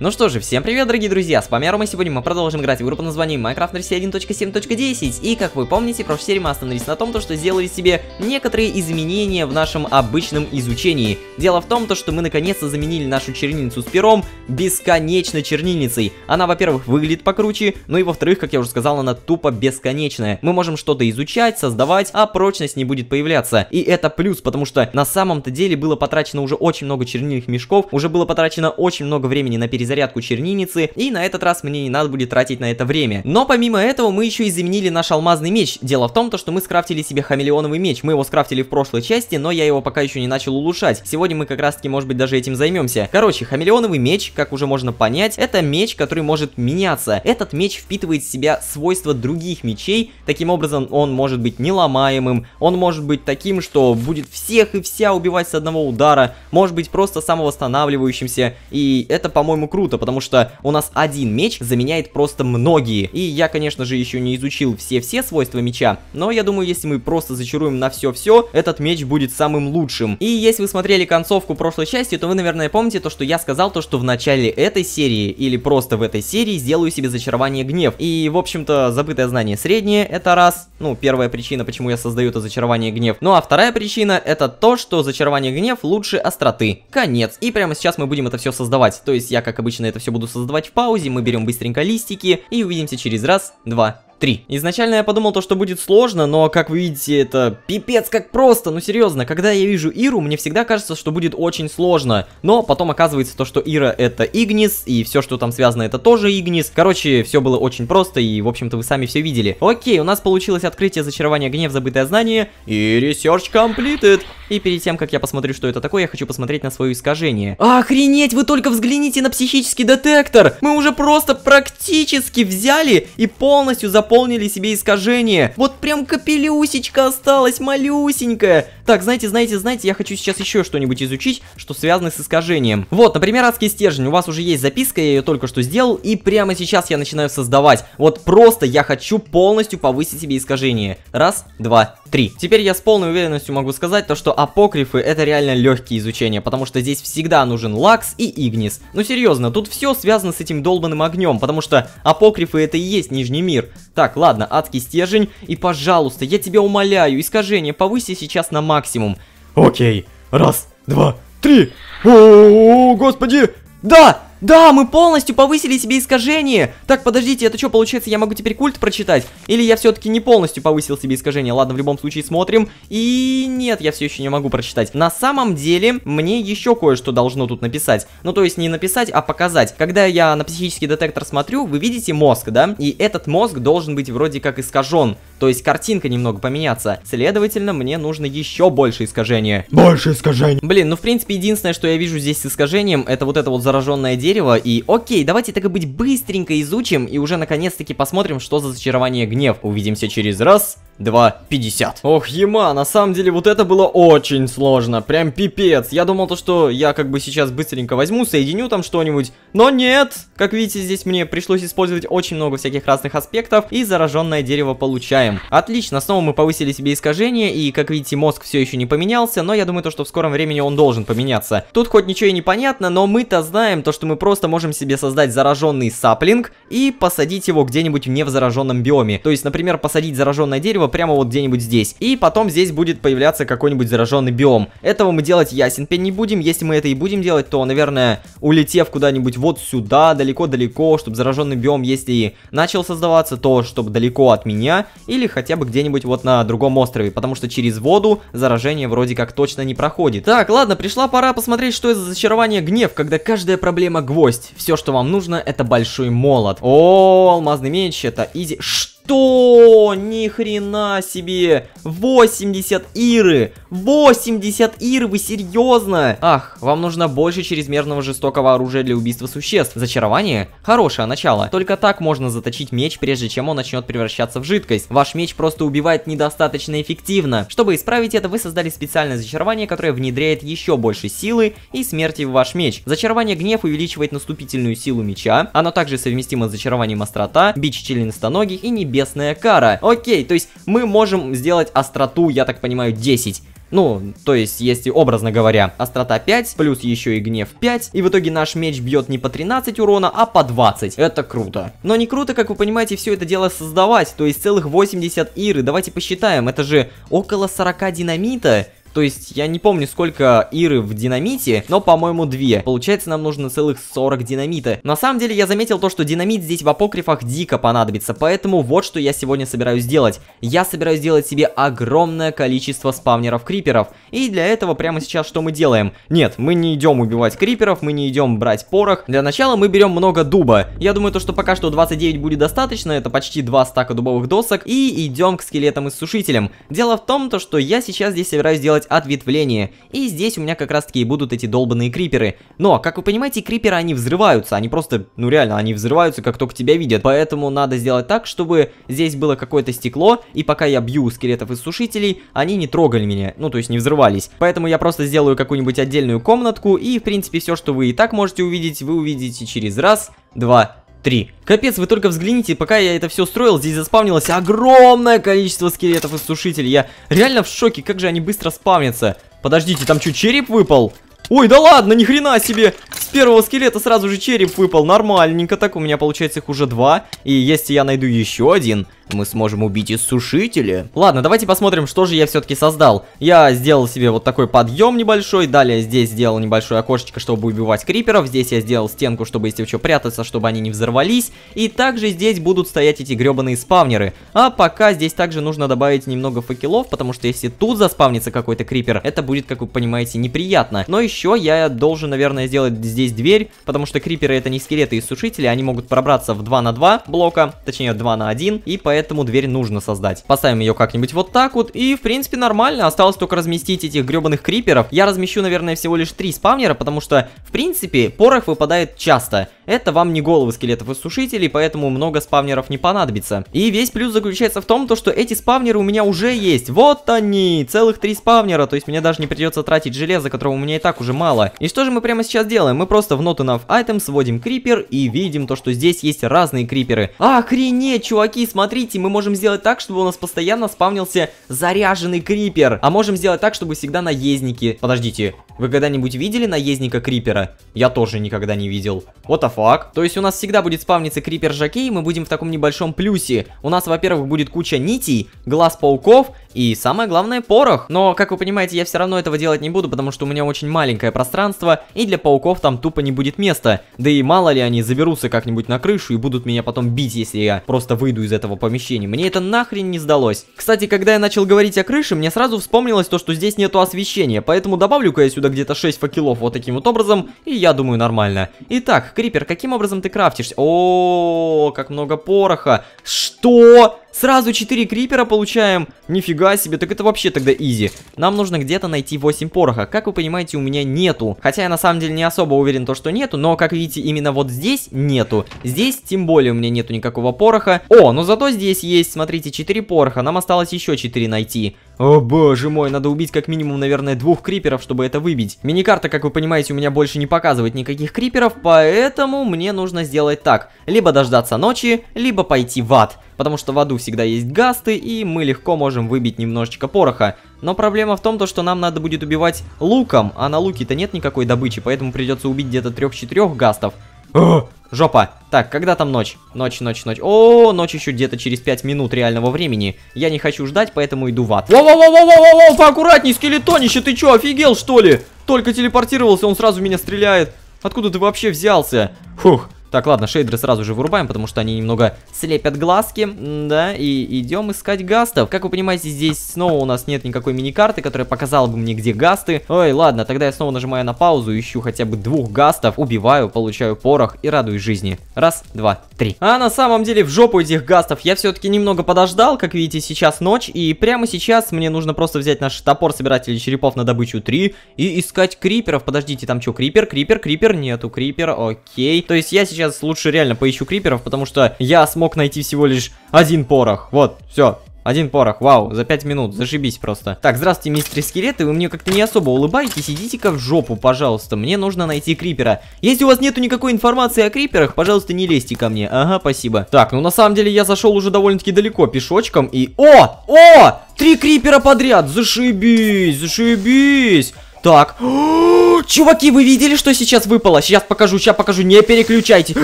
Ну что же, всем привет, дорогие друзья, с вами Рома, и сегодня мы продолжим играть в игру под названием Minecraft версия 1.7.10, и как вы помните, в прошлой серии мы остановились на том, что сделали себе некоторые изменения в нашем обычном изучении. Дело в том, то, что мы наконец-то заменили нашу чернильницу с пером бесконечно чернильницей. Она, во-первых, выглядит покруче, ну и во-вторых, как я уже сказал, она тупо бесконечная. Мы можем что-то изучать, создавать, а прочность не будет появляться. И это плюс, потому что на самом-то деле было потрачено уже очень много чернильных мешков, уже было потрачено очень много времени на перезагрузку, перезарядку чернильницы, и на этот раз мне не надо будет тратить на это время. Но помимо этого мы еще и заменили наш алмазный меч. Дело в том, то, что мы скрафтили себе хамелеоновый меч. Мы его скрафтили в прошлой части, но я его пока еще не начал улучшать. Сегодня мы как раз таки, может быть, даже этим займемся. Короче, хамелеоновый меч, как уже можно понять, это меч, который может меняться. Этот меч впитывает в себя свойства других мечей, таким образом он может быть неломаемым, он может быть таким, что будет всех и вся убивать с одного удара, может быть просто самовосстанавливающимся, и это, по-моему, круто круто, потому что у нас один меч заменяет просто многие. И я, конечно же, еще не изучил все-все свойства меча, но я думаю, если мы просто зачаруем на все-все, этот меч будет самым лучшим. И если вы смотрели концовку прошлой части, то вы, наверное, помните то, что я сказал, то, что в начале этой серии, или просто в этой серии, сделаю себе зачарование гнев. И, в общем-то, забытое знание среднее, это раз, ну, первая причина, почему я создаю это зачарование гнев. Ну, а вторая причина, это то, что зачарование гнев лучше остроты. Конец. И прямо сейчас мы будем это все создавать. То есть я, как бы обычно это все буду создавать в паузе, мы берем быстренько листики и увидимся через раз, два, 3. Изначально я подумал то, что будет сложно, но, как вы видите, это пипец как просто, ну серьезно. Когда я вижу Иру, мне всегда кажется, что будет очень сложно, но потом оказывается то, что Ира это Игнис, и все, что там связано, это тоже Игнис. Короче, все было очень просто, и, в общем-то, вы сами все видели. Окей, у нас получилось открытие зачарования гнев, забытое знание, и research completed. И перед тем, как я посмотрю, что это такое, я хочу посмотреть на свое искажение. Охренеть, вы только взгляните на психический детектор! Мы уже просто практически взяли и полностью заполнили заполнили себе искажение. Вот прям капелюсечка осталась, малюсенькая. Так, знаете, знаете, знаете, я хочу сейчас еще что-нибудь изучить, что связано с искажением. Вот, например, адский стержень. У вас уже есть записка, я ее только что сделал, и прямо сейчас я начинаю создавать. Вот просто я хочу полностью повысить себе искажение. Раз, два, три. Теперь я с полной уверенностью могу сказать то, что апокрифы это реально легкие изучения, потому что здесь всегда нужен лакс и игнис. Ну серьезно, тут все связано с этим долбанным огнем, потому что апокрифы это и есть Нижний мир. Так, ладно, адский стержень. И, пожалуйста, я тебя умоляю, искажение повыси сейчас на максимум. Окей. Раз, два, три. О, -о господи! Да! Да, мы полностью повысили себе искажение. Так, подождите, это что получается? Я могу теперь культ прочитать? Или я все-таки не полностью повысил себе искажение? Ладно, в любом случае смотрим. И нет, я все еще не могу прочитать. На самом деле, мне еще кое-что должно тут написать. Ну, то есть не написать, а показать. Когда я на психический детектор смотрю, вы видите мозг, да? И этот мозг должен быть вроде как искажен. То есть картинка немного поменяться. Следовательно, мне нужно еще больше искажения. Больше искажений. Блин, ну в принципе, единственное, что я вижу здесь с искажением, это вот это вот зараженное дерево. И окей, давайте так и быть быстренько изучим и уже наконец-таки посмотрим, что за зачарование гнев. Увидимся через раз, два, пятьдесят. Ох, ема, на самом деле вот это было очень сложно. Прям пипец. Я думал то, что я как бы сейчас быстренько возьму, соединю там что-нибудь. Но нет! Как видите, здесь мне пришлось использовать очень много всяких разных аспектов. И зараженное дерево получаем знаем. Отлично, снова мы повысили себе искажение, и, как видите, мозг все еще не поменялся, но я думаю, то, что в скором времени он должен поменяться. Тут хоть ничего и не понятно, но мы-то знаем то, что мы просто можем себе создать зараженный саплинг и посадить его где-нибудь в невзараженном биоме. То есть, например, посадить зараженное дерево прямо вот где-нибудь здесь. И потом здесь будет появляться какой-нибудь зараженный биом. Этого мы делать ясен пень не будем. Если мы это и будем делать, то, наверное, улетев куда-нибудь вот сюда, далеко-далеко, чтобы зараженный биом, если начал создаваться, то чтобы далеко от меня, или или хотя бы где-нибудь вот на другом острове, потому что через воду заражение вроде как точно не проходит. Так, ладно, пришла пора посмотреть, что из зачарования гнев, когда каждая проблема гвоздь. Все, что вам нужно, это большой молот. О, алмазный меч, это изи... Что? Что? Ни хрена себе! 80 иры! 80 иры, вы серьезно? Ах, вам нужно больше чрезмерного жестокого оружия для убийства существ. Зачарование? Хорошее начало. Только так можно заточить меч, прежде чем он начнет превращаться в жидкость. Ваш меч просто убивает недостаточно эффективно. Чтобы исправить это, вы создали специальное зачарование, которое внедряет еще больше силы и смерти в ваш меч. Зачарование гнев увеличивает наступительную силу меча. Оно также совместимо с зачарованием острота, бич членистоногих и небесных небесная кара. Окей, то есть мы можем сделать остроту, я так понимаю, 10. Ну, то есть, если образно говоря, острота 5, плюс еще и гнев 5, и в итоге наш меч бьет не по 13 урона, а по 20. Это круто. Но не круто, как вы понимаете, все это дело создавать, то есть целых 80 иры. Давайте посчитаем, это же около 40 динамита. То есть я не помню, сколько Иры в динамите, но, по-моему, две. Получается, нам нужно целых 40 динамита. На самом деле, я заметил то, что динамит здесь в апокрифах дико понадобится, поэтому вот что я сегодня собираюсь сделать. Я собираюсь сделать себе огромное количество спавнеров криперов. И для этого прямо сейчас что мы делаем? Нет, мы не идем убивать криперов, мы не идем брать порох. Для начала мы берем много дуба. Я думаю, то, что пока что 29 будет достаточно, это почти 2 стака дубовых досок. И идем к скелетам и сушителям. Дело в том, то, что я сейчас здесь собираюсь делать ответвление. И здесь у меня как раз таки будут эти долбанные криперы. Но, как вы понимаете, криперы, они взрываются. Они просто, ну реально, они взрываются, как только тебя видят. Поэтому надо сделать так, чтобы здесь было какое-то стекло. И пока я бью скелетов из сушителей, они не трогали меня. Ну, то есть не взрывались. Поэтому я просто сделаю какую-нибудь отдельную комнатку. И, в принципе, все, что вы и так можете увидеть, вы увидите через раз, два, три. Капец, вы только взгляните, пока я это все устроил, здесь заспавнилось огромное количество скелетов и сушителей. Я реально в шоке, как же они быстро спавнятся. Подождите, там что, череп выпал? Ой, да ладно, ни хрена себе! С первого скелета сразу же череп выпал, нормальненько так, у меня получается их уже два, и если я найду еще один, мы сможем убить иссушителя. Ладно, давайте посмотрим, что же я все-таки создал. Я сделал себе вот такой подъем небольшой, далее здесь сделал небольшое окошечко, чтобы убивать криперов, здесь я сделал стенку, чтобы если что прятаться, чтобы они не взорвались, и также здесь будут стоять эти гребаные спавнеры. А пока здесь также нужно добавить немного факелов, потому что если тут заспавнится какой-то крипер, это будет, как вы понимаете, неприятно. Но еще еще я должен, наверное, сделать здесь дверь, потому что криперы это не скелеты и сушители, они могут пробраться в 2 на 2 блока, точнее 2 на 1, и поэтому дверь нужно создать. Поставим ее как-нибудь вот так вот, и в принципе нормально, осталось только разместить этих гребаных криперов. Я размещу, наверное, всего лишь 3 спавнера, потому что, в принципе, порох выпадает часто это вам не головы скелетов и сушителей, поэтому много спавнеров не понадобится. И весь плюс заключается в том, то, что эти спавнеры у меня уже есть. Вот они, целых три спавнера, то есть мне даже не придется тратить железо, которого у меня и так уже мало. И что же мы прямо сейчас делаем? Мы просто в Not Enough Item сводим крипер и видим то, что здесь есть разные криперы. Охренеть, чуваки, смотрите, мы можем сделать так, чтобы у нас постоянно спавнился заряженный крипер. А можем сделать так, чтобы всегда наездники... Подождите, вы когда-нибудь видели наездника крипера? Я тоже никогда не видел. What the факт. То есть у нас всегда будет спавниться крипер жакей, и мы будем в таком небольшом плюсе. У нас, во-первых, будет куча нитей, глаз пауков, и самое главное порох. Но, как вы понимаете, я все равно этого делать не буду, потому что у меня очень маленькое пространство, и для пауков там тупо не будет места. Да и мало ли они заберутся как-нибудь на крышу и будут меня потом бить, если я просто выйду из этого помещения. Мне это нахрен не сдалось. Кстати, когда я начал говорить о крыше, мне сразу вспомнилось то, что здесь нету освещения, поэтому добавлю-ка я сюда где-то 6 факелов вот таким вот образом, и я думаю нормально. Итак, Крипер, каким образом ты крафтишь? О, как много пороха. Что? Сразу 4 крипера получаем. Нифига себе, так это вообще тогда изи. Нам нужно где-то найти 8 пороха. Как вы понимаете, у меня нету. Хотя я на самом деле не особо уверен, то, что нету, но, как видите, именно вот здесь нету. Здесь, тем более, у меня нету никакого пороха. О, но зато здесь есть, смотрите, 4 пороха. Нам осталось еще 4 найти. О боже мой, надо убить как минимум, наверное, двух криперов, чтобы это выбить. Миникарта, как вы понимаете, у меня больше не показывает никаких криперов, поэтому мне нужно сделать так. Либо дождаться ночи, либо пойти в ад. Потому что в аду всегда есть гасты, и мы легко можем выбить немножечко пороха. Но проблема в том, то, что нам надо будет убивать луком, а на луке-то нет никакой добычи, поэтому придется убить где-то трех-четырех гастов. О, жопа. Так, когда там ночь? Ночь, ночь, ночь. О, ночь еще где-то через 5 минут реального времени. Я не хочу ждать, поэтому иду в ад. Воу-воу-воу-воу-воу-воу, поаккуратней, скелетонище, ты что, офигел что ли? Только телепортировался, он сразу меня стреляет. Откуда ты вообще взялся? Фух, так, ладно, шейдеры сразу же вырубаем, потому что они немного слепят глазки, да, и идем искать гастов. Как вы понимаете, здесь снова у нас нет никакой миникарты, которая показала бы мне, где гасты. Ой, ладно, тогда я снова нажимаю на паузу, ищу хотя бы двух гастов, убиваю, получаю порох и радуюсь жизни. Раз, два, три. А на самом деле в жопу этих гастов я все-таки немного подождал, как видите, сейчас ночь, и прямо сейчас мне нужно просто взять наш топор собирателей черепов на добычу 3 и искать криперов. Подождите, там что, крипер, крипер, крипер? Нету крипер, окей. То есть я сейчас сейчас лучше реально поищу криперов, потому что я смог найти всего лишь один порох. Вот, все, один порох, вау, за 5 минут, зашибись просто. Так, здравствуйте, мистер Скелеты, вы мне как-то не особо улыбаетесь, идите-ка в жопу, пожалуйста, мне нужно найти Крипера. Если у вас нету никакой информации о Криперах, пожалуйста, не лезьте ко мне, ага, спасибо. Так, ну на самом деле я зашел уже довольно-таки далеко пешочком и... О! О! Три Крипера подряд, зашибись, зашибись! Так. Чуваки, вы видели, что сейчас выпало? Сейчас покажу, сейчас покажу. Не переключайте.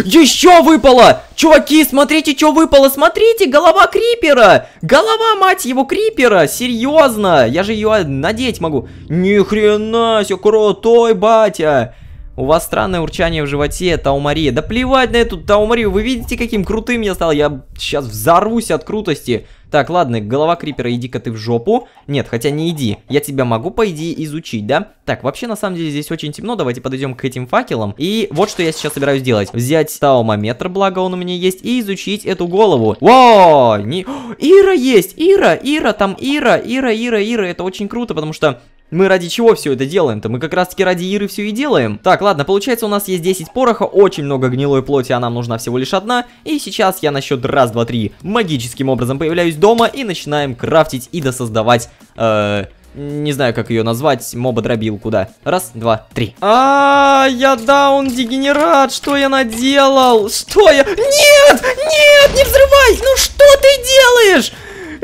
Еще выпало! Чуваки, смотрите, что выпало. Смотрите, голова крипера. Голова, мать его, крипера. Серьезно. Я же ее надеть могу. Ни хрена себе, крутой батя. У вас странное урчание в животе, Таумария. Да плевать на эту Таумарию. Вы видите, каким крутым я стал? Я сейчас взорвусь от крутости. Так, ладно, голова крипера, иди-ка ты в жопу. Нет, хотя не иди. Я тебя могу, по идее, изучить, да? Так, вообще, на самом деле, здесь очень темно. Давайте подойдем к этим факелам. И вот что я сейчас собираюсь делать. Взять таумометр, благо он у меня есть, и изучить эту голову. Во! Не... Ира есть! Ира! Ира! Там Ира! Ира, Ира, Ира! Это очень круто, потому что мы ради чего все это делаем-то? Мы как раз-таки ради Иры все и делаем. Так, ладно, получается у нас есть 10 пороха, очень много гнилой плоти, а нам нужна всего лишь одна. И сейчас я на счет раз, два, три магическим образом появляюсь дома и начинаем крафтить и досоздавать... Э не знаю, как ее назвать, моба-дробилку, да. Раз, два, три. А, -а, а, я даун-дегенерат, что я наделал? Что я... Нет, нет, не взрывай! Ну что ты делаешь?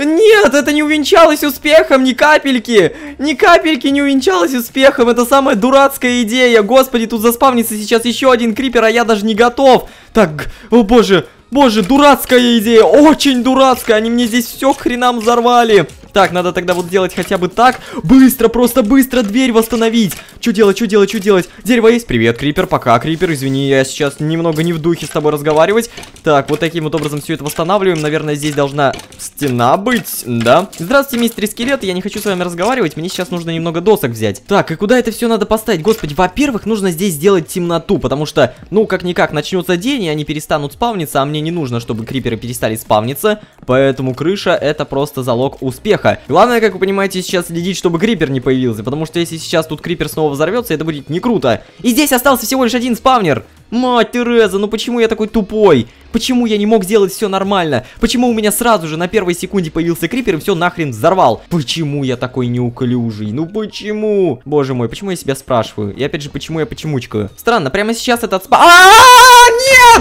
Нет, это не увенчалось успехом ни капельки. Ни капельки не увенчалось успехом. Это самая дурацкая идея. Господи, тут заспавнится сейчас еще один крипер, а я даже не готов. Так, о боже, боже, дурацкая идея. Очень дурацкая. Они мне здесь все хренам взорвали. Так, надо тогда вот делать хотя бы так. Быстро, просто быстро дверь восстановить. Что делать, что делать, что делать? Дерево есть? Привет, Крипер. Пока, Крипер. Извини, я сейчас немного не в духе с тобой разговаривать. Так, вот таким вот образом все это восстанавливаем. Наверное, здесь должна стена быть, да? Здравствуйте, мистер Скелет. Я не хочу с вами разговаривать. Мне сейчас нужно немного досок взять. Так, и куда это все надо поставить? Господи, во-первых, нужно здесь сделать темноту, потому что, ну, как-никак, начнется день, и они перестанут спавниться, а мне не нужно, чтобы криперы перестали спавниться. Поэтому крыша это просто залог успеха успеха. Главное, как вы понимаете, сейчас следить, чтобы крипер не появился, потому что если сейчас тут крипер снова взорвется, это будет не круто. И здесь остался всего лишь один спавнер. Мать Тереза, ну почему я такой тупой? Почему я не мог сделать все нормально? Почему у меня сразу же на первой секунде появился крипер и все нахрен взорвал? Почему я такой неуклюжий? Ну почему? Боже мой, почему я себя спрашиваю? И опять же, почему я почемучкаю? Странно, прямо сейчас этот спа... а, -а,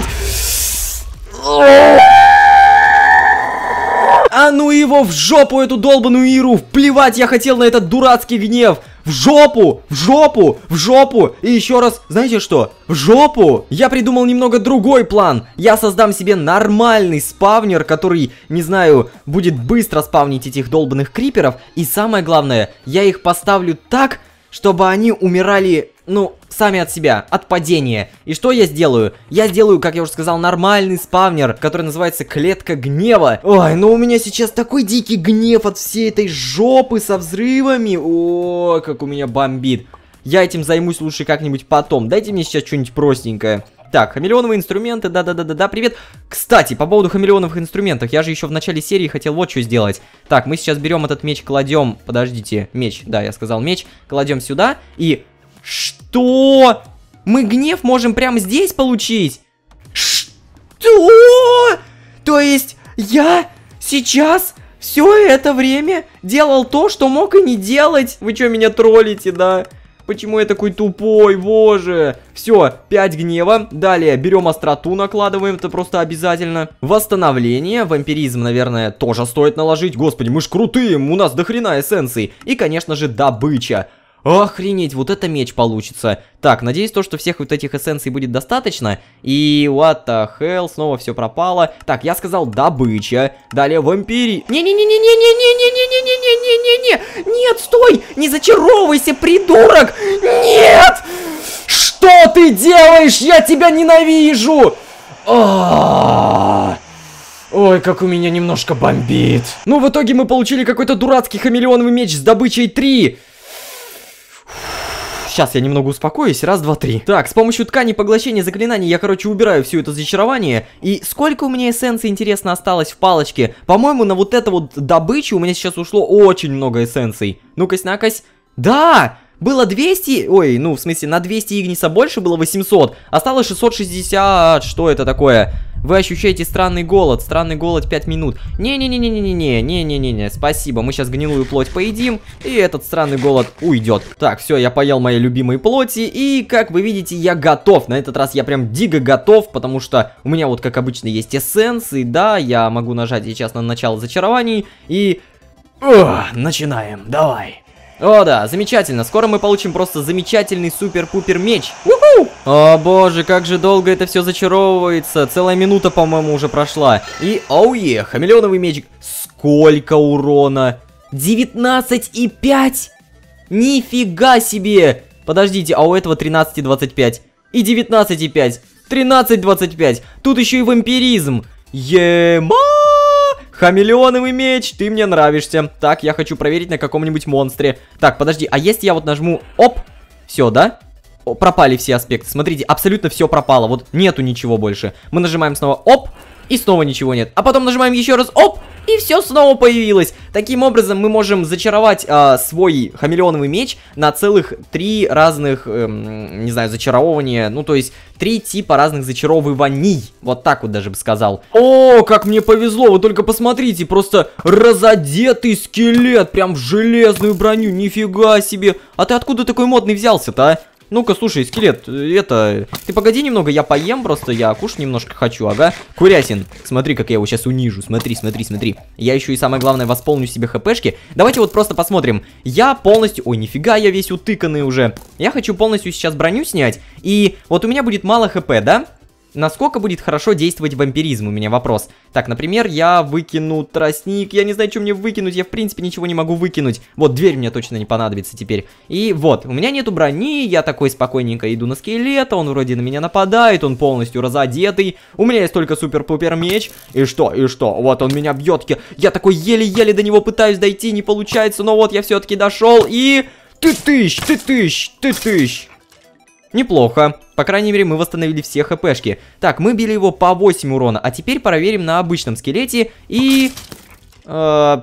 -а, -а Нет! ну его в жопу, эту долбанную Иру! Плевать я хотел на этот дурацкий гнев! В жопу! В жопу! В жопу! И еще раз, знаете что? В жопу! Я придумал немного другой план. Я создам себе нормальный спавнер, который, не знаю, будет быстро спавнить этих долбанных криперов. И самое главное, я их поставлю так, чтобы они умирали ну, сами от себя, от падения. И что я сделаю? Я сделаю, как я уже сказал, нормальный спавнер, который называется клетка гнева. Ой, ну у меня сейчас такой дикий гнев от всей этой жопы со взрывами. О, как у меня бомбит. Я этим займусь лучше как-нибудь потом. Дайте мне сейчас что-нибудь простенькое. Так, хамелеоновые инструменты, да-да-да-да-да, привет. Кстати, по поводу хамелеоновых инструментов, я же еще в начале серии хотел вот что сделать. Так, мы сейчас берем этот меч, кладем, подождите, меч, да, я сказал меч, кладем сюда и... Что? Что? Мы гнев можем прямо здесь получить? Что? То есть я сейчас все это время делал то, что мог и не делать? Вы что, меня троллите, да? Почему я такой тупой, боже. Все, 5 гнева. Далее берем остроту, накладываем, это просто обязательно. Восстановление, вампиризм, наверное, тоже стоит наложить. Господи, мы ж крутые, у нас дохрена эссенций. И, конечно же, добыча. Охренеть, вот это меч получится. Так, надеюсь, то, что всех вот этих эссенций будет достаточно. И what the hell, снова все пропало. Так, я сказал добыча. Далее вампири... Не-не-не-не-не-не-не-не-не-не-не-не-не! Нет, стой! Не зачаровывайся, придурок! Нет! Что ты делаешь? Я тебя ненавижу! Ой, как у меня немножко бомбит. Ну, в итоге мы получили какой-то дурацкий хамелеоновый меч с добычей 3. Сейчас я немного успокоюсь. Раз, два, три. Так, с помощью ткани поглощения заклинаний я, короче, убираю все это зачарование. И сколько у меня эссенции, интересно, осталось в палочке? По-моему, на вот это вот добычу у меня сейчас ушло очень много эссенций. Ну-кась, накась. Да! Было 200, ой, ну, в смысле, на 200 Игниса больше было 800, осталось 660, что это такое? Вы ощущаете странный голод, странный голод 5 минут. Не-не-не-не-не-не-не-не-не-не, спасибо, мы сейчас гнилую плоть поедим, и этот странный голод уйдет. Так, все, я поел мои любимые плоти, и, как вы видите, я готов. На этот раз я прям дико готов, потому что у меня вот, как обычно, есть эссенции, да, я могу нажать сейчас на начало зачарований, и... Ох, начинаем, давай. О, да, замечательно. Скоро мы получим просто замечательный супер-пупер меч. Уху! О, боже, как же долго это все зачаровывается. Целая минута, по-моему, уже прошла. И, оуе, хамелеоновый меч. Сколько урона? 19,5! Нифига себе! Подождите, а у этого 13,25. И 19,5. 13,25. Тут еще и вампиризм. Ема! Хамелеоновый меч, ты мне нравишься. Так, я хочу проверить на каком-нибудь монстре. Так, подожди, а если я вот нажму... Оп! Все, да? О, пропали все аспекты. Смотрите, абсолютно все пропало. Вот нету ничего больше. Мы нажимаем снова оп, и снова ничего нет. А потом нажимаем еще раз оп, и все снова появилось. Таким образом, мы можем зачаровать э, свой хамелеоновый меч на целых три разных, эм, не знаю, зачарования, ну, то есть три типа разных зачаровываний. Вот так вот даже бы сказал. О, как мне повезло, вы только посмотрите, просто разодетый скелет, прям в железную броню, нифига себе. А ты откуда такой модный взялся-то, а? Ну-ка, слушай, скелет, э, это... Ты погоди немного, я поем просто, я кушать немножко хочу, ага. Курясин, смотри, как я его сейчас унижу, смотри, смотри, смотри. Я еще и самое главное восполню себе хпшки. Давайте вот просто посмотрим. Я полностью... Ой, нифига, я весь утыканный уже. Я хочу полностью сейчас броню снять, и вот у меня будет мало хп, да? Насколько будет хорошо действовать вампиризм, у меня вопрос. Так, например, я выкину тростник, я не знаю, что мне выкинуть, я в принципе ничего не могу выкинуть. Вот, дверь мне точно не понадобится теперь. И вот, у меня нету брони, я такой спокойненько иду на скелета, он вроде на меня нападает, он полностью разодетый. У меня есть только супер-пупер меч. И что, и что, вот он меня бьет, я такой еле-еле до него пытаюсь дойти, не получается, но вот я все-таки дошел и... Ты тысяч, ты тысяч, ты тысяч. Неплохо. По крайней мере, мы восстановили все хпшки. Так, мы били его по 8 урона. А теперь проверим на обычном скелете. И... Э,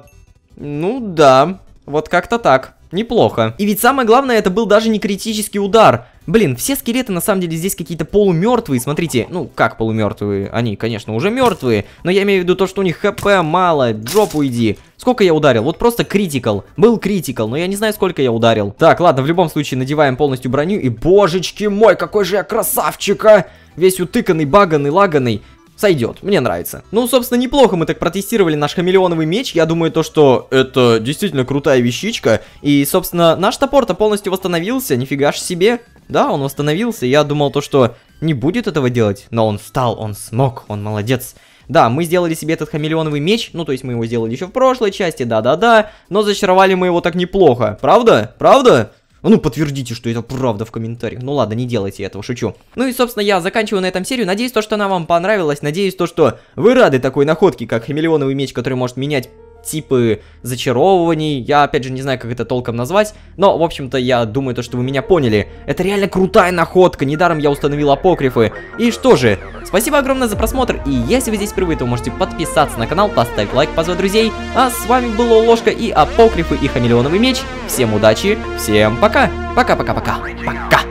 ну да, вот как-то так. Неплохо. И ведь самое главное, это был даже не критический удар. Блин, все скелеты на самом деле здесь какие-то полумертвые, смотрите. Ну, как полумертвые? Они, конечно, уже мертвые. Но я имею в виду то, что у них хп мало. Джоп уйди. Сколько я ударил? Вот просто критикал. Был критикал, но я не знаю, сколько я ударил. Так, ладно, в любом случае надеваем полностью броню. И, божечки мой, какой же я красавчика! Весь утыканный, баганный, лаганный сойдет, мне нравится. Ну, собственно, неплохо мы так протестировали наш хамелеоновый меч, я думаю то, что это действительно крутая вещичка, и, собственно, наш топор-то полностью восстановился, нифига ж себе. Да, он восстановился, я думал то, что не будет этого делать, но он встал, он смог, он молодец. Да, мы сделали себе этот хамелеоновый меч, ну то есть мы его сделали еще в прошлой части, да-да-да, но зачаровали мы его так неплохо, правда? Правда? А ну подтвердите, что это правда в комментариях. Ну ладно, не делайте этого, шучу. Ну и собственно я заканчиваю на этом серию. Надеюсь то, что она вам понравилась. Надеюсь то, что вы рады такой находке, как хамелеоновый меч, который может менять типы зачарований, я опять же не знаю, как это толком назвать, но, в общем-то, я думаю, то, что вы меня поняли. Это реально крутая находка, недаром я установил апокрифы. И что же, спасибо огромное за просмотр, и если вы здесь впервые, то можете подписаться на канал, поставить лайк, позвать друзей, а с вами была Ложка и апокрифы и Хамелеоновый меч. Всем удачи, всем пока, пока-пока-пока, пока! пока, пока, пока.